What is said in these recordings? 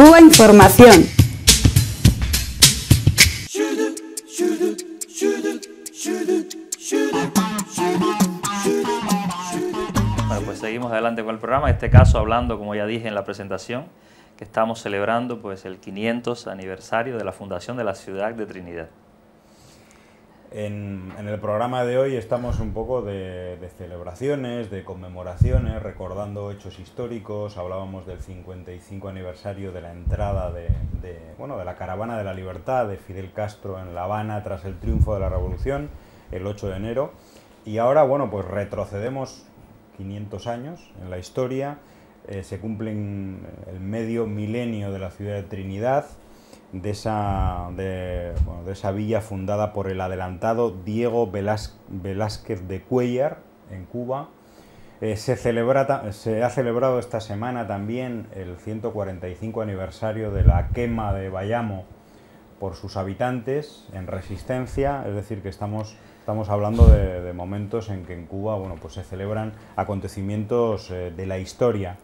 Cuba Información. Bueno, pues seguimos adelante con el programa. En este caso, hablando, como ya dije en la presentación, que estamos celebrando pues, el 500 aniversario de la fundación de la ciudad de Trinidad. En, el programa de hoy estamos un poco de, celebraciones, de conmemoraciones, recordando hechos históricos. Hablábamos del 55 aniversario de la entrada de, bueno, de la caravana de la libertad de Fidel Castro en La Habana tras el triunfo de la revolución el 8 de enero. Y ahora, bueno, pues retrocedemos 500 años en la historia. Eh, se cumplen el medio milenio de la ciudad de Trinidad de esa de, de esa villa fundada por el adelantado Diego Velázquez de Cuellar en Cuba. Eh, se, celebra, se ha celebrado esta semana también el 145 aniversario de la quema de Bayamo por sus habitantes en resistencia, es decir, que estamos, estamos hablando de, momentos en que en Cuba bueno, pues se celebran acontecimientos eh, de la historia.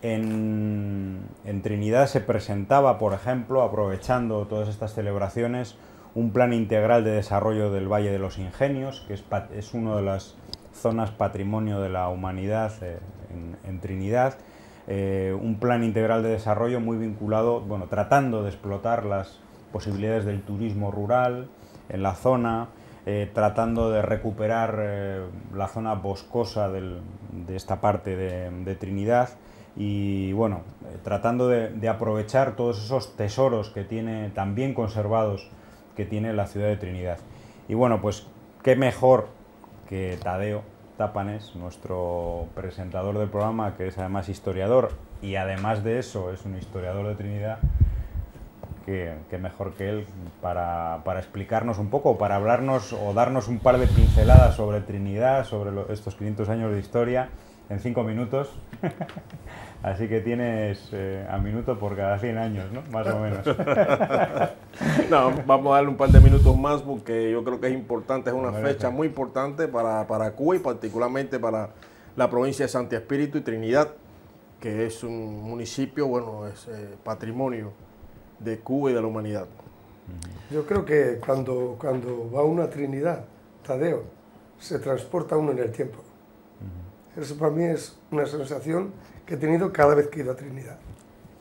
en, Trinidad se presentaba, por ejemplo, aprovechando todas estas celebraciones, un plan integral de desarrollo del Valle de los Ingenios, que es, es una de las zonas patrimonio de la humanidad eh, en, Trinidad, eh, un plan integral de desarrollo muy vinculado, bueno, tratando de explotar las posibilidades del turismo rural en la zona, eh, tratando de recuperar la zona boscosa de esta parte de, Trinidad y bueno, tratando de, aprovechar todos esos tesoros que tiene también conservados que tiene la ciudad de Trinidad. Y bueno, pues qué mejor que Tadeo Tapanes, nuestro presentador del programa, que es además historiador y además de eso es un historiador de Trinidad, qué mejor que él para, explicarnos un poco, para hablarnos o darnos un par de pinceladas sobre Trinidad, sobre estos 500 años de historia en cinco minutos. Así que tienes eh, a minuto por cada 100 años, ¿no? Más o menos. no, vamos a darle un par de minutos más porque yo creo que es importante, es una fecha muy importante para, para Cuba y particularmente para la provincia de Santi Espíritu y Trinidad, que es un municipio, bueno, es eh, patrimonio de Cuba y de la humanidad. Yo creo que cuando, cuando va una Trinidad, Tadeo, se transporta uno en el tiempo. Eso para mí es una sensación que he tenido cada vez que he ido a Trinidad.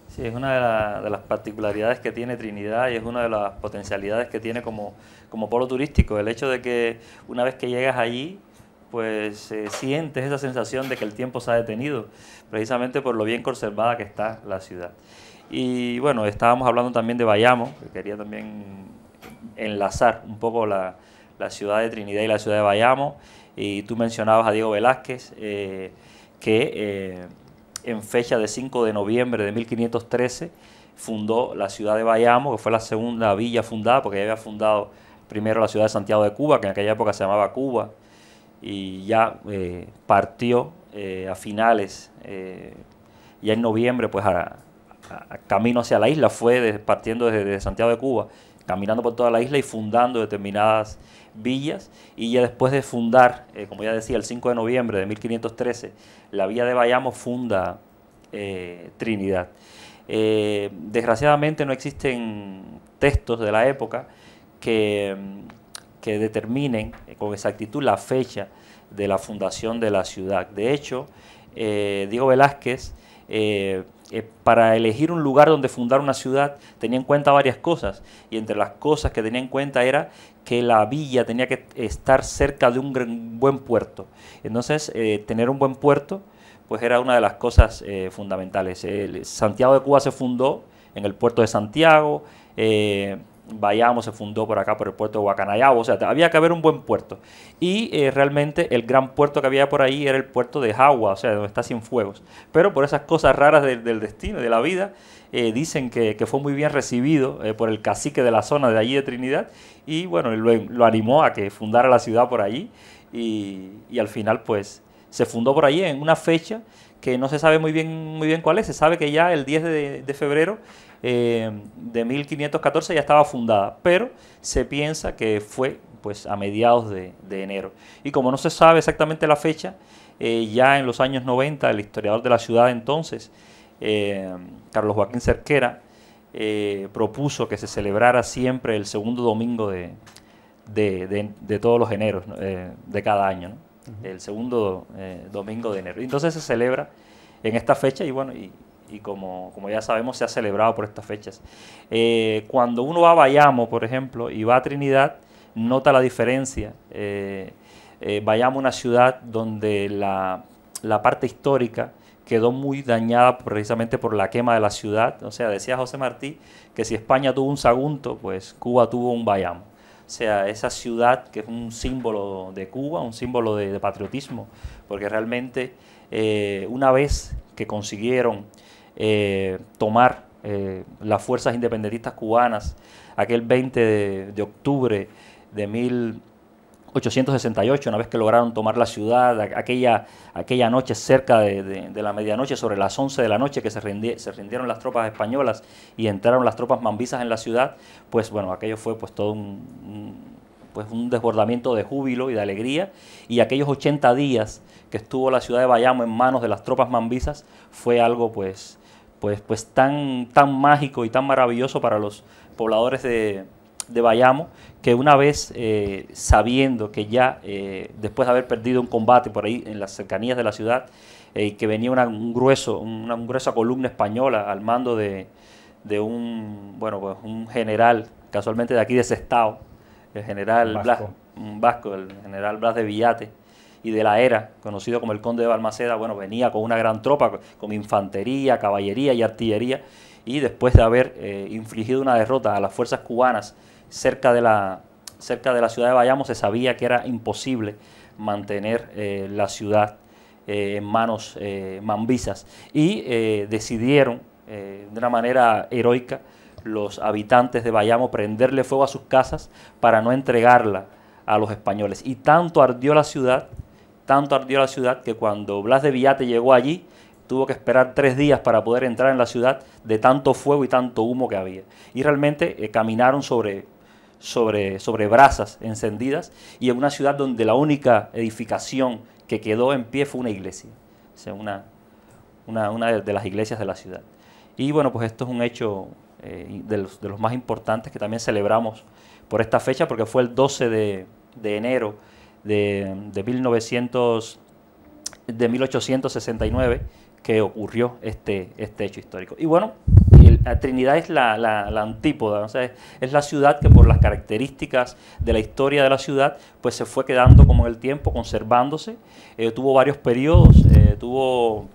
Sí, es una de, las particularidades que tiene Trinidad y es una de las potencialidades que tiene como, como polo turístico, el hecho de que una vez que llegas allí, pues eh, sientes esa sensación de que el tiempo se ha detenido, precisamente por lo bien conservada que está la ciudad. Y bueno, estábamos hablando también de Bayamo, que quería también enlazar un poco la, la ciudad de Trinidad y la ciudad de Bayamo. Y tú mencionabas a Diego Velázquez, eh, que eh, en fecha de 5 de noviembre de 1513 fundó la ciudad de Bayamo, que fue la segunda villa fundada, porque ya había fundado primero la ciudad de Santiago de Cuba, que en aquella época se llamaba Cuba, y ya eh, partió a finales, ya en noviembre, pues a, camino hacia la isla, fue partiendo desde Santiago de Cuba, caminando por toda la isla y fundando determinadas villas y ya después de fundar, eh, como ya decía, el 5 de noviembre de 1513, la villa de Bayamo funda eh, Trinidad. Eh, desgraciadamente no existen textos de la época que, mm, que determinen con exactitud la fecha de la fundación de la ciudad. De hecho, Diego Velázquez eh, para elegir un lugar donde fundar una ciudad tenía en cuenta varias cosas y entre las cosas que tenía en cuenta era que la villa tenía que estar cerca de un gran, buen puerto. Entonces, eh, tener un buen puerto pues era una de las cosas eh, fundamentales. Santiago de Cuba se fundó en el puerto de Santiago, ...vayamos, se fundó por acá, por el puerto de Guacanayabo, o sea, había que haber un buen puerto. Y eh, realmente el gran puerto que había por ahí era el puerto de Jagua, o sea, donde está fuegos. Pero por esas cosas raras del destino de la vida, eh, dicen que, fue muy bien recibido eh, por el cacique de la zona de allí de Trinidad y bueno, lo, animó a que fundara la ciudad por allí y, al final pues se fundó por allí en una fecha que no se sabe muy bien, muy bien cuál es, se sabe que ya el 10 de febrero eh, de 1514 ya estaba fundada, pero se piensa que fue pues a mediados de, enero. Y como no se sabe exactamente la fecha, eh, ya en los años 90 el historiador de la ciudad entonces, eh, Carlos Joaquín Cerquera, propuso que se celebrara siempre el segundo domingo de, todos los eneros de cada año, el segundo domingo de enero. Entonces se celebra en esta fecha y bueno, y, y como, como, ya sabemos se ha celebrado por estas fechas. Eh, cuando uno va a Bayamo, por ejemplo, y va a Trinidad, nota la diferencia. Eh, eh Bayamo una ciudad donde la, parte histórica quedó muy dañada precisamente por la quema de la ciudad. O sea, decía José Martí que si España tuvo un Sagunto, pues Cuba tuvo un Bayamo. O sea, esa ciudad que es un símbolo de Cuba, un símbolo de patriotismo, porque realmente eh, una vez que consiguieron eh, tomar eh, las fuerzas independentistas cubanas aquel 20 de, octubre de 1868, una vez que lograron tomar la ciudad, aquella, aquella noche cerca de, la medianoche, sobre las 11 de la noche que se, se rindieron las tropas españolas y entraron las tropas mambisas en la ciudad, pues bueno, aquello fue pues todo un, pues un desbordamiento de júbilo y de alegría y aquellos 80 días que estuvo la ciudad de Bayamo en manos de las tropas mambisas fue algo pues pues, pues tan, tan mágico y tan maravilloso para los pobladores de, Bayamo, que una vez eh, sabiendo que ya eh, después de haber perdido un combate por ahí en las cercanías de la ciudad, eh, y que venía una, un grueso, una, gruesa columna española al mando de, de un, bueno, pues un general, casualmente de aquí de estado, el general vasco. vasco, el general Blas de Villate, y de la Era, conocido como el Conde de Balmaceda, bueno, venía con una gran tropa, con infantería, caballería y artillería, y después de haber eh, infligido una derrota a las fuerzas cubanas cerca de la, cerca de la ciudad de Bayamo, se sabía que era imposible mantener eh, la ciudad eh, en manos mambisas, y decidieron de una manera heroica los habitantes de Bayamo prenderle fuego a sus casas para no entregarla a los españoles. Y tanto ardió la ciudad tanto ardió la ciudad que cuando Blas de Villate llegó allí, tuvo que esperar tres días para poder entrar en la ciudad de tanto fuego y tanto humo que había. Y realmente eh, caminaron sobre, sobre, sobre brasas encendidas y en una ciudad donde la única edificación que quedó en pie fue una iglesia, una, una, de las iglesias de la ciudad. Y bueno, pues esto es un hecho eh, de, los, más importantes que también celebramos por esta fecha, porque fue el 12 de, de enero de, 1900, de 1869 que ocurrió este, este hecho histórico. Y bueno, la Trinidad es la, la, antípoda, es, la ciudad que por las características de la historia de la ciudad, pues se fue quedando como el tiempo, conservándose, eh, tuvo varios periodos, eh, tuvo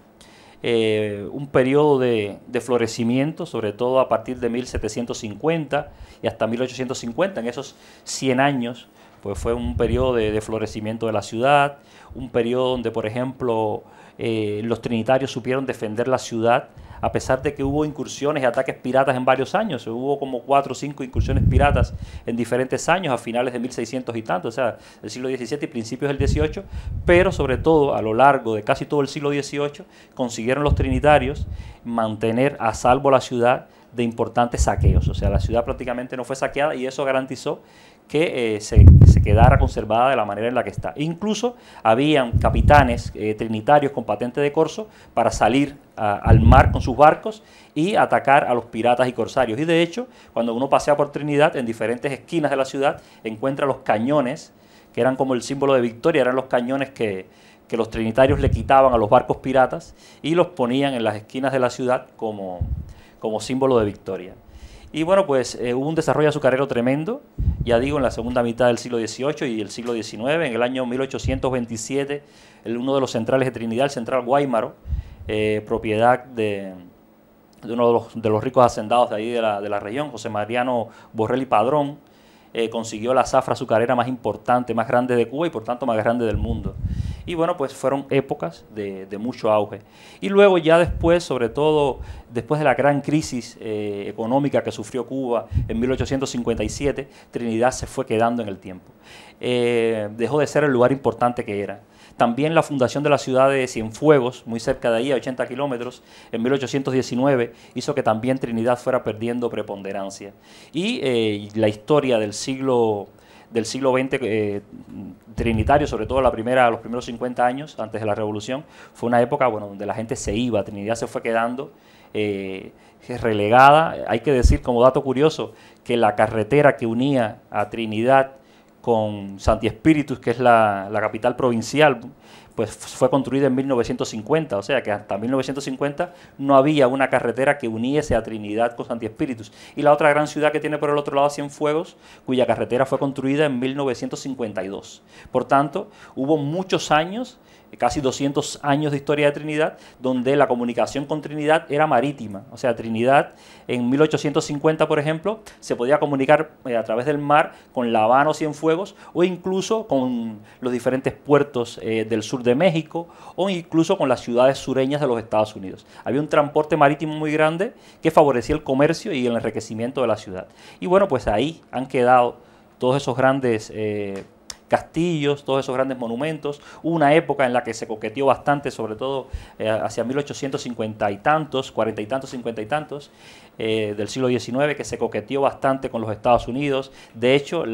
eh, un periodo de, de, florecimiento, sobre todo a partir de 1750 y hasta 1850, en esos 100 años pues fue un periodo de, florecimiento de la ciudad, un periodo donde, por ejemplo, eh, los trinitarios supieron defender la ciudad a pesar de que hubo incursiones y ataques piratas en varios años. Hubo como cuatro o cinco incursiones piratas en diferentes años, a finales de 1600 y tanto, o sea, el siglo XVII y principios del XVIII, pero sobre todo a lo largo de casi todo el siglo XVIII consiguieron los trinitarios mantener a salvo la ciudad de importantes saqueos. O sea, la ciudad prácticamente no fue saqueada y eso garantizó que eh, se quedara conservada de la manera en la que está. Incluso habían capitanes eh, trinitarios con patente de corso para salir al mar con sus barcos y atacar a los piratas y corsarios. Y de hecho, cuando uno pasea por Trinidad, en diferentes esquinas de la ciudad, encuentra los cañones, que eran como el símbolo de victoria, eran los cañones que, los trinitarios le quitaban a los barcos piratas y los ponían en las esquinas de la ciudad como símbolo de victoria. Y bueno, pues eh, hubo un desarrollo azucarero tremendo, ya digo, en la segunda mitad del siglo XVIII y el siglo XIX. En el año 1827, el, uno de los centrales de Trinidad, el central Guaymaro, eh, propiedad de, uno de los, ricos hacendados de ahí de la, región, José Mariano Borrelli Padrón, eh, consiguió la zafra azucarera más importante, más grande de Cuba y por tanto más grande del mundo. Y bueno, pues fueron épocas de, mucho auge. Y luego ya después, sobre todo después de la gran crisis eh, económica que sufrió Cuba en 1857, Trinidad se fue quedando en el tiempo. Eh, dejó de ser el lugar importante que era. También la fundación de la ciudad de Cienfuegos, muy cerca de ahí, a 80 kilómetros, en 1819, hizo que también Trinidad fuera perdiendo preponderancia. Y eh, la historia del siglo del siglo XX eh, trinitario, sobre todo la primera, los primeros 50 años antes de la Revolución, fue una época bueno, donde la gente se iba, Trinidad se fue quedando eh, relegada. Hay que decir como dato curioso que la carretera que unía a Trinidad con Santi Espíritus, que es la, la capital provincial, pues fue construida en 1950, o sea que hasta 1950 no había una carretera que uniese a Trinidad con Santi Espíritus. Y la otra gran ciudad que tiene por el otro lado Cienfuegos, cuya carretera fue construida en 1952. Por tanto, hubo muchos años, casi 200 años de historia de Trinidad, donde la comunicación con Trinidad era marítima. O sea, Trinidad en 1850, por ejemplo, se podía comunicar eh, a través del mar con La Habana o Cienfuegos o incluso con los diferentes puertos eh, del sur de México o incluso con las ciudades sureñas de los Estados Unidos. Había un transporte marítimo muy grande que favorecía el comercio y el enriquecimiento de la ciudad. Y bueno, pues ahí han quedado todos esos grandes... Eh, castillos, todos esos grandes monumentos. una época en la que se coqueteó bastante, sobre todo eh, hacia 1850 y tantos, 40 y tantos, 50 y tantos, eh, del siglo XIX, que se coqueteó bastante con los Estados Unidos. De hecho,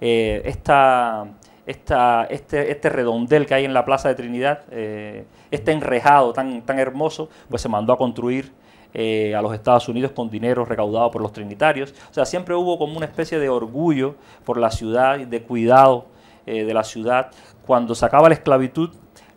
esta esta, este, este, redondel que hay en la Plaza de Trinidad, eh, este enrejado tan, tan hermoso, pues se mandó a construir eh, a los Estados Unidos con dinero recaudado por los trinitarios. O sea, siempre hubo como una especie de orgullo por la ciudad, de cuidado eh, de la ciudad. Cuando se acaba la esclavitud,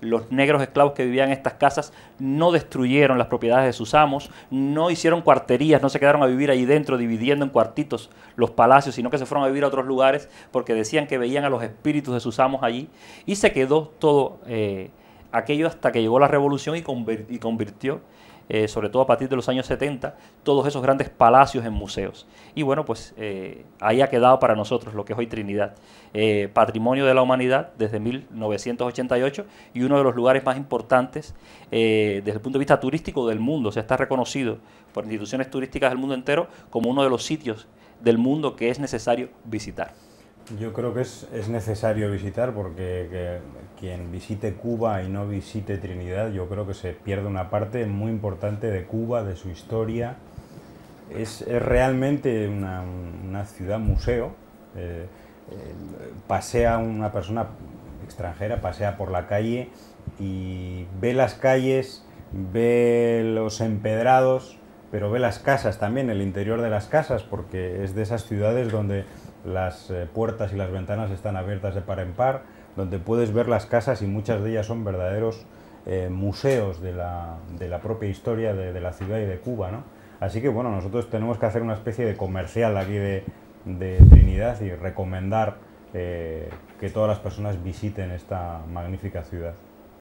los negros esclavos que vivían en estas casas no destruyeron las propiedades de sus amos, no hicieron cuarterías, no se quedaron a vivir ahí dentro dividiendo en cuartitos los palacios, sino que se fueron a vivir a otros lugares porque decían que veían a los espíritus de sus amos allí y se quedó todo eh, aquello hasta que llegó la revolución y, convirtió eh, sobre todo a partir de los años 70, todos esos grandes palacios en museos. Y bueno, pues eh, ahí ha quedado para nosotros lo que es hoy Trinidad, eh, patrimonio de la humanidad desde 1988 y uno de los lugares más importantes desde el punto de vista turístico del mundo. O sea, está reconocido por instituciones turísticas del mundo entero como uno de los sitios del mundo que es necesario visitar. Yo creo que es, es necesario visitar porque quien visite Cuba y no visite Trinidad, yo creo que se pierde una parte muy importante de Cuba, de su historia. Es, es realmente una, una, ciudad museo. Eh, eh, pasea una persona extranjera, pasea por la calle y ve las calles, ve los empedrados, pero ve las casas también, el interior de las casas, porque es de esas ciudades donde las eh, puertas y las ventanas están abiertas de par en par donde puedes ver las casas y muchas de ellas son verdaderos eh, museos de la, propia historia de, la ciudad y de Cuba, Así que bueno, nosotros tenemos que hacer una especie de comercial aquí de, Trinidad y recomendar eh, que todas las personas visiten esta magnífica ciudad.